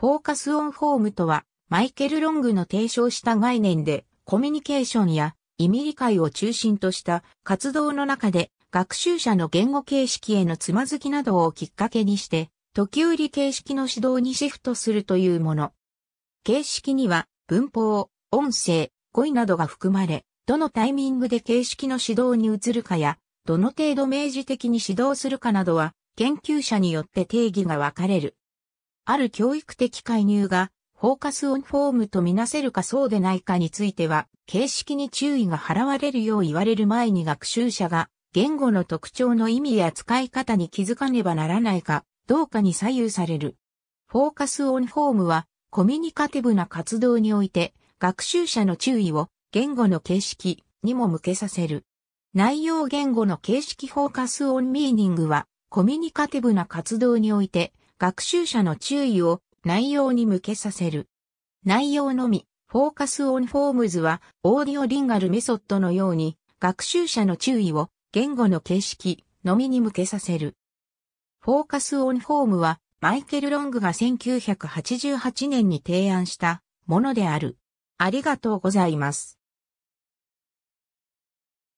フォーカスオンフォームとは、マイケル・ロングの提唱した概念で、コミュニケーションや意味理解を中心とした活動の中で、学習者の言語形式へのつまずきなどをきっかけにして、時売り形式の指導にシフトするというもの。形式には、文法、音声、語彙などが含まれ、どのタイミングで形式の指導に移るかや、どの程度明示的に指導するかなどは、研究者によって定義が分かれる。ある教育的介入がフォーカスオンフォームとみなせるかそうでないかについては、形式に注意が払われるよう言われる前に学習者が言語の特徴の意味や使い方に気づかねばならないかどうかに左右される。フォーカスオンフォームはコミュニカティブな活動において学習者の注意を言語の形式にも向けさせる。内容言語の形式フォーカスオンミーニングはコミュニカティブな活動において学習者の注意を内容に向けさせる。内容のみ、フォーカスオンフォームズは、オーディオリンガルメソッドのように、学習者の注意を言語の形式のみに向けさせる。フォーカスオンフォームは、マイケル・ロングが1988年に提案したものである。ありがとうございます。